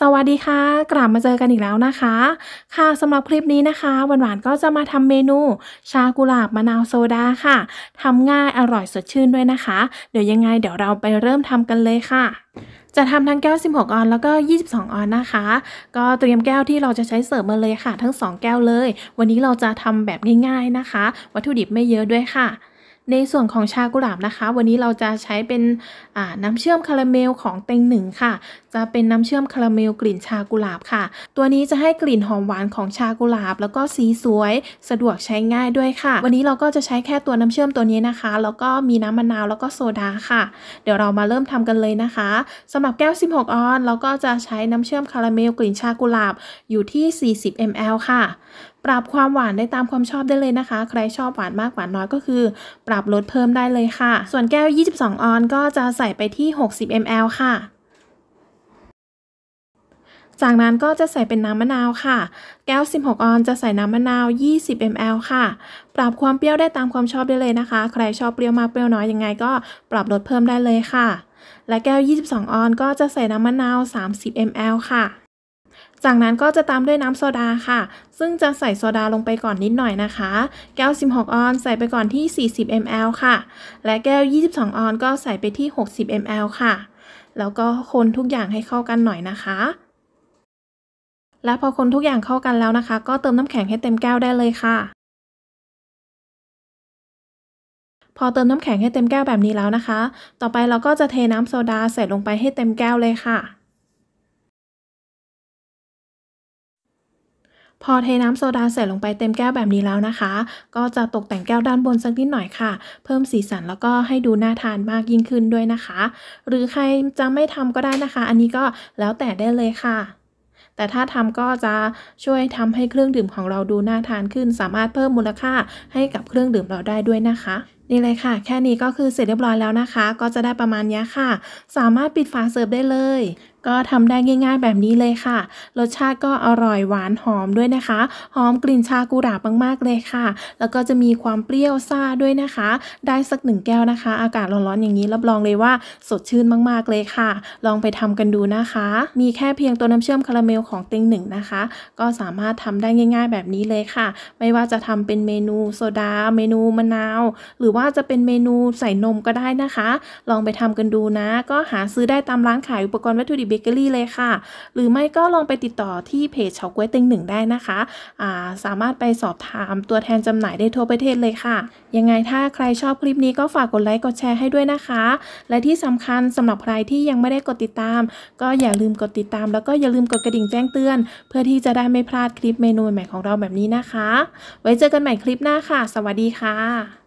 สวัสดีค่ะ กลับมาเจอกันอีกแล้วนะคะ ค่ะสำหรับคลิปนี้นะคะหวานนก็จะมาทำเมนูชากุหลาบมะนาวโซดาค่ะทำง่ายอร่อยสดชื่นด้วยนะคะ เดี๋ยวยังไง เดี๋ยวเราไปเริ่มทำกันเลยค่ะ จะทำทั้งแก้ว16ออนแล้วก็22 ออนนะคะ ก็เตรียมแก้วที่เราจะใช้เสิร์ฟมาเลยค่ะ ทั้ง 2 แก้วเลย วันนี้เราจะทำแบบง่ายๆนะคะ วัตถุดิบไม่เยอะด้วยค่ะในส่วนของชากุหลาบนะคะ วันนี้เราจะใช้เป็นน้ำเชื่อมคาราเมลของเต็งหนึ่งค่ะ จะเป็นน้ำเชื่อมคาราเมลกลิ่นชากุหลาบค่ะ ตัวนี้จะให้กลิ่นหอมหวานของชากุหลาบ แล้วก็สีสวยสะดวกใช้ง่ายด้วยค่ะ วันนี้เราก็จะใช้แค่ตัวน้ำเชื่อมตัวนี้นะคะ แล้วก็มีน้ำมะนาวแล้วก็โซดาค่ะ เดี๋ยวเรามาเริ่มทำกันเลยนะคะสำหรับแก้ว 16ออน เราก็จะใช้น้ำเชื่อมคาราเมลกลิ่นชากุหลาบอยู่ที่ 40 ml ค่ะปรับความหวานได้ตามความชอบได้เลยนะคะ ใครชอบหวานมากหวานน้อยก็คือ ปรับลดเพิ่มได้เลยค่ะ ส่วนแก้ว 22 ออนก็จะใส่ไปที่ 60 ml ค่ะ จากนั้นก็จะใส่เป็นน้ำมะนาวค่ะ แก้ว 16 ออนจะใส่น้ำมะนาว 20 ml ค่ะ ปรับความเปรี้ยวได้ตามความชอบได้เลยนะคะ ใครชอบเปรี้ยวมากเปรี้ยวน้อยยังไงก็ปรับลดเพิ่มได้เลยค่ะ และแก้ว 22 ออนก็จะใส่น้ำมะนาว 30 ml ค่ะจากนั้นก็จะตามด้วยน้ำโซดาค่ะ ซึ่งจะใส่โซดาลงไปก่อนนิดหน่อยนะคะ แก้ว 16 ออนใส่ไปก่อนที่ 40 ml ค่ะ และแก้ว 22 ออนก็ใส่ไปที่ 60 ml ค่ะ แล้วก็คนทุกอย่างให้เข้ากันหน่อยนะคะ และพอคนทุกอย่างเข้ากันแล้วนะคะ ก็เติมน้ำแข็งให้เต็มแก้วได้เลยค่ะ พอเติมน้ำแข็งให้เต็มแก้วแบบนี้แล้วนะคะ ต่อไปเราก็จะเทน้ำโซดาใส่ลงไปให้เต็มแก้วเลยค่ะพอเทน้ำโซดาใส่ลงไปเต็มแก้วแบบนี้แล้วนะคะ ก็จะตกแต่งแก้วด้านบนสักนิดหน่อยค่ะ เพิ่มสีสันแล้วก็ให้ดูน่าทานมากยิ่งขึ้นด้วยนะคะ หรือใครจะไม่ทำก็ได้นะคะ อันนี้ก็แล้วแต่ได้เลยค่ะ แต่ถ้าทำก็จะช่วยทำให้เครื่องดื่มของเราดูน่าทานขึ้น สามารถเพิ่มมูลค่าให้กับเครื่องดื่มเราได้ด้วยนะคะนี่เลยค่ะ แค่นี้ก็คือเสร็จเรียบร้อยแล้วนะคะ ก็จะได้ประมาณนี้ค่ะ สามารถปิดฝาเสิร์ฟได้เลยก็ทำได้ง่าย ๆ แบบนี้เลยค่ะ รสชาติก็อร่อยหวานหอมด้วยนะคะ หอมกลิ่นชากุหลาบมากๆเลยค่ะ แล้วก็จะมีความเปรี้ยวซ่าด้วยนะคะ ได้สักหนึ่งแก้วนะคะ อากาศร้อนๆอย่างนี้ รับรองเลยว่า สดชื่นมากๆ เลยค่ะ ลองไปทำกันดูนะคะ มีแค่เพียงตัวน้ำเชื่อมคาราเมลของเต็งหนึ่งนะคะ ก็สามารถทำได้ง่ายๆแบบนี้เลยค่ะ ไม่ว่าจะทำเป็นเมนูโซดาเมนูมะนาวหรือว่าจะเป็นเมนูใส่นมก็ได้นะคะ ลองไปทำกันดูนะ ก็หาซื้อได้ตามร้านขายอุปกรณ์วัตถุดิบบเกอรี่เลยค่ะหรือไม่ก็ลองไปติดต่อที่เพจเฉาก๊วยเต็งหนึ่งได้นะคะาสามารถไปสอบถามตัวแทนจำหน่ายได้ทั่วประเทศเลยค่ะ ยังไงถ้าใครชอบคลิปนี้ก็ฝากกดไลค์กดแชร์ให้ด้วยนะคะ และที่สำคัญสำหรับใครที่ยังไม่ได้กดติดตาม ก็อย่าลืมกดติดตาม แล้วก็อย่าลืมกดกระดิ่งแจ้งเตือน เพื่อที่จะได้ไม่พลาดคลิปเมนูใหม่ของเราแบบนี้นะคะ ไว้เจอกันใหม่คลิปหน้าค่ะ สวัสดีค่ะ